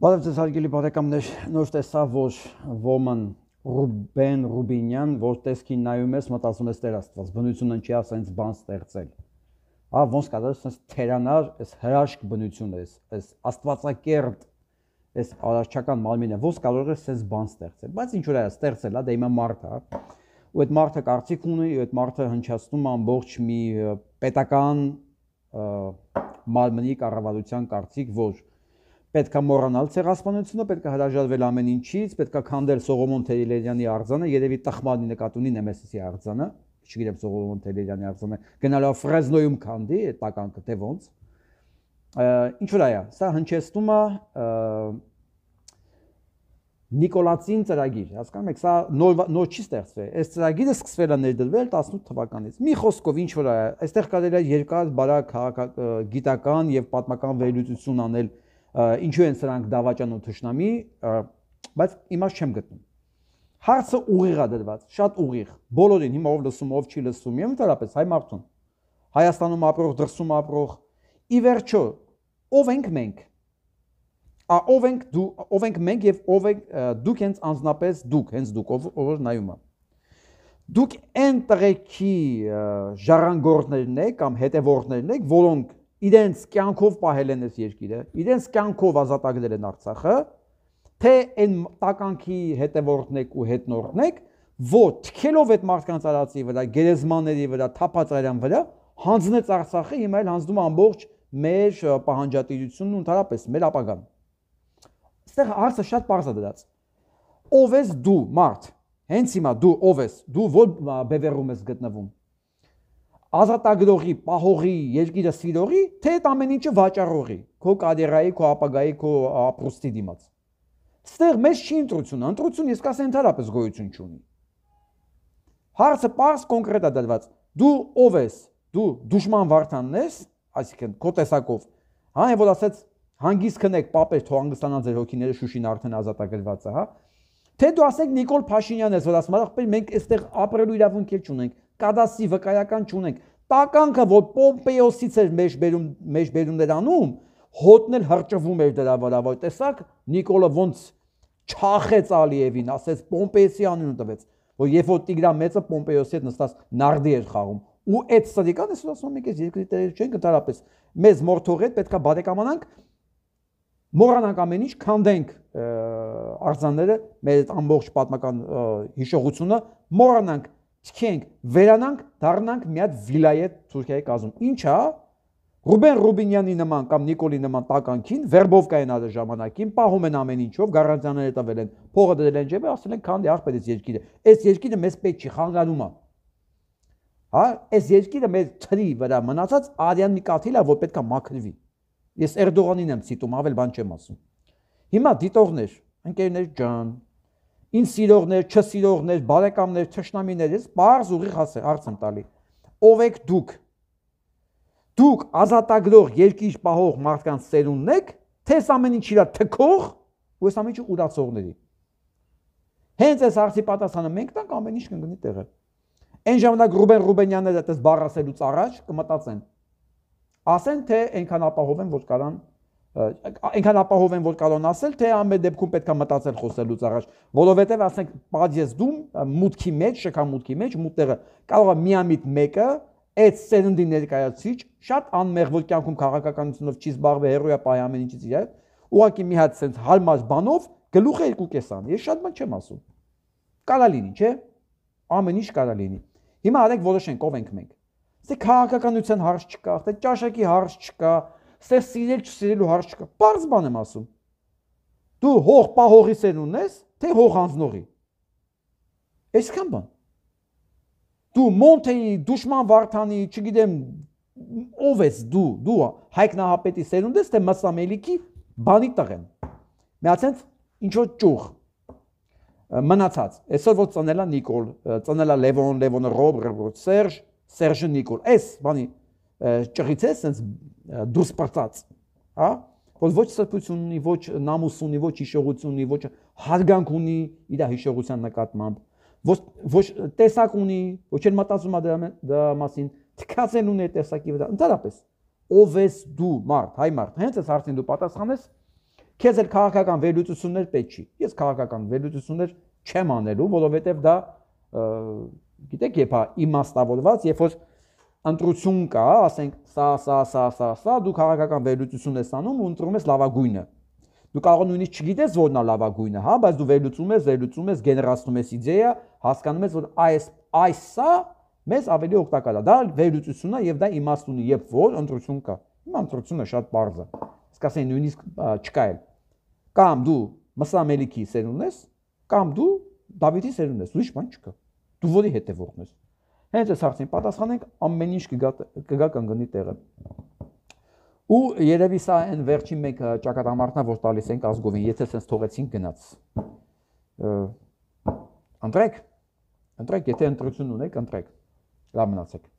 Բարև ձեզ հարգելի բարեկամներ, նոր տեսա, որ ոմն Ռուբեն Ռուբինյան, որ տեսքին նայում ես, մտածում ես Տեր Աստված, բնությունը ինչի է սենց բան ստեղծել։ Հա, ոնց կա դա սենց թերանար, այս հրաշք բնություն է, այս աստվածակերտ, այս արարչական մարմինը, ոնց կարող է սենց բան ստեղծել։ Բայց ինչ որ է ստեղծել, հա, դա դե իմը մարդ է, ու այդ մարդը կարծիք ունի, ու այդ մարդը հնչացնում ամբողջ մի պետական մարմնի կառավարության կարծիք, որ պետք է մոռանալ ցեղասպանությունը, պետք է հրաժարվել ամեն ինչից, պետք է քանդել Սողոմոն Թերիլերյանի արձանը, երևի տխմանի նկատունի Նեմեսիսի արձանը, չգիտեմ Սողոմոն Թերիլերյանի արձանը, գնալով Ֆրեզնոյում քանդի, տականքը թե ոնց։ Ինչ որ այա, սա հնչեցնում է Նիկոլացին ծրագիր, հասկանում եք, սա նոր նոր չի ստեղծվել։ Այս ծրագիրը սկսվել է ներդրվել 18 թվականից։ Մի խոսքով ինչ որ այ այստեղ կարելի է երկար բարակ գիտական եւ պատմական վերլուծություն անել ինչու են սրանք դավաճան ու թշնամի, բայց իմաստ չեմ գտնում։ Հարցը ուղիղ է դրված, շատ ուղիղ։ Բոլորին հիմա ով լսում, ով չի լսում, եւ ընդհանրապես հայ մարդուն։ Հայաստանում ապրող, դրսում ապրող, ի վերջո ով ենք մենք։ Ա ով ենք դու, ով ենք մենք եւ ով ենք դուք հենց անznապես դուք, հենց դուք ով ով նայում է։ Դուք այն տղեկի ժառանգորդներն եք կամ հետևորդներն եք, որոնք իրենց կյանքով պահել են այս երկիրը, իրենց կյանքով ազատագրել են Արցախը, թե այն տականքի հետևորդնեք ու հետնորդնեք, որ թքելով այդ մարդկանց արածի վրա, գերեզմանների վրա, թափածարյան վրա, հանձնեց Արցախը, հիմա էլ հանձնում ամբողջ մեր պահանջատիրությունն ու ընդհանրապես մեր ապագան։ Այստեղ հարցը շատ པարզ է դրած։ Ո՞վ ես դու, մարդ։ Հենց հիմա դու ով ես, դու ո՞ր բևեռում ես գտնվում ազատագրողի, պահողի, երկիրը սիրողի, թե այդ ամեն ինչը վաճառողի, քո կարիերայի, քո ապագայի, քո ապրոստի դիմաց։ Ստեղ մեզ չի ընտրություն, ընտրություն իսկ ասեն ընդհանրապես գոյություն չունի։ Հարցը པարս կոնկրետ է դրված։ Դու ով ես։ Դու դուշման վարդանն ես, այսինքն քո տեսակով։ Հա, այն որ ասած հանգիստ քնեք, papեր թող հանգստանան ձեր հոգիները շուշին արդեն ազատագրված է, հա։ Թե դու ասեք Նիկոլ Փաշինյանն ես, որ ասում է, ախպեր մենք այստեղ ապրելու իրավունք չունենք կադասի վկայական չունենք։ Տականքը, որ Պոմպեոսից էր մեջբերում մեջբերումներ անում, հոտն էլ հրճվում էր դրա վրա, որ տեսակ Նիկոլա ոնց չախեց Ալիևին, ասեց Պոմպեոսի անունը տվեց, որ երբ որ Տիգրան մեծը Պոմպեոսի հետ նստած նարդի էր խաղում, ու այդ ստրիկանը ասում եք ես երկրի տերեր չենք ընդհանրապես մեզ մորթող հետ պետքա բարեկամանանք մորանանք ամեն ինչ քանդենք արձանները մեր այդ ամբողջ պատմական հիշողությունը մորանանք չքենք, վերանանք, դառնանք միած վիլայետ Թուրքիայի կազմում։ Ինչա՞։ Ռուբեն Ռուբինյանի նման կամ Նիկոլի նման տականքին Վերբովկային այդ դե ժամանակին պահում են ամեն ինչով, գարանտիաները տվել են, փողը դրել են ջեբը, ասել են քանդի ախպերից երկիրը։ Այս երկիրը մեզ պետք չի, խանգարում է։ Հա, այս երկիրը մեզ թրի վրա մնացած արյան մի կաթիլա, որ պետքա մաքրվի։ Ես Էրդողանին եմ ցիտում, ավել բան չեմ ասում։ Հիմա դիտողներ, ընկերներ ջան, ին սիրողներ, չսիրողներ, բարեկամներ, ճշնամիներ, ես բարձ ուղիղ հարց եմ տալի։ Ո՞վ եք դուք։ Դուք ազատագրող երկիր պահող մարդկանց ծերունն եք, թե այս ամեն ինչ իրա թքող ու այս ամեն ինչը ուրացողների։ Հենց այս հարցի պատասխանը մենք տանք ամեն ինչ կընկնի տեղը։ Այն ժամանակ Ռուբեն Ռուբենյանները այդպես բառ ասելուց առաջ կմտածեն։ Ասեն թե այնքան ապահով են, որ կարան այնքան ապահով են որ կարող ասել թե ամեն դեպքում պետքա մտածել խոսելուց առաջ որովհետև ասենք падյեզդում մուտքի մեջ շքա մուտքի մեջ մուտերը կարող է միամիտ մեկը այդ սերնդի ներկայացիչ շատ անմեղ որ կյանքում քաղաքականությունով չի զբաղվի հերոյա պայ ամեն ինչից իր ուղակի մի հատ sense հարմար բանով գլուխը երկու կեսան ես շատ բան չեմ ասում կարա լինի չէ ամեն ինչ կարա լինի հիմա արեք որոշենք ով ենք մենք սա քաղաքականության հարց չկա, դա ճաշակի հարց չկա, ստեղ սիրել չսիրելու հարց չկա։ Պարզ բան եմ ասում։ Դու հող պահողի սերունդ ես, թե հող անձնողի։ Այսքան բան։ Դու Մոնտեի, Դուշման Վարդանի, չգիտեմ, ով ես դու, դու Հայկ Նահապետի սերունդ ես, թե Մսամելիքի բանի տղեն։ Միացած ինչ որ ճուղ մնացած։ Այսօր որ ծնելա Նիկոլ, ծնելա Լևոն, Լևոնը Ռոբերտ, Սերժ, Սերժը Նիկոլ։ Այս բանի ճղից է սենց դուրս պրծած, հա? Որ ոչ սրբություն ունի, ոչ նամուս ունի, ոչ հիշողություն ունի, ոչ հարգանք ունի իր հիշողության նկատմամբ։ Ոչ ոչ տեսակ ունի, ոչ էլ մտածում է դրա մասին, թքած են ունի տեսակի վրա։ Ընդհանրապես ով ես դու մարդ, հայ մարդ, հենց այս հարցին դու պատասխանես, քեզ էլ քաղաքական վերլուծություններ պետք չի։ Ես քաղաքական վերլուծություններ չեմ անելու, որովհետև դա գիտեք, եթե իմաստավորված, երբ որ ընտրություն կա, ասենք, սա, սա, սա, սա, սա, դու քաղաքական վերլուծություն ես անում ու ընտրում ես լավագույնը։ Դու կարող նույնիսկ չգիտես որն է լավագույնը, հա, բայց դու վերլուծում ես, վերլուծում ես, գեներացնում ես իդեա, հասկանում ես, որ այս այս սա մեզ ավելի օգտակար է։ Դա վերլուծությունն է եւ դա իմաստ ունի, երբ որ ընտրություն կա։ Հիմա ընտրությունը շատ բարձր է։ Իսկ ասեն նույնիսկ չկա էլ։ Կամ դու մսամելիքի սերունդ ես, կամ դու Դավիթի սերունդ ես, ուրիշ բան չկա։ Դու որի հետևողն ես։ Հենց այս հարցին պատասխանենք, ամեն ինչ կգա կգա կանգնի տեղը։ Ու երևի սա այն վերջին մեկ ճակատամարտն է, որ տալիս ենք ազգովին, եթե sense թողեցին գնաց։ Ընտրեք։ Ընտրեք, եթե ընտրություն ունեք, ընտրեք։ Լավ մնացեք։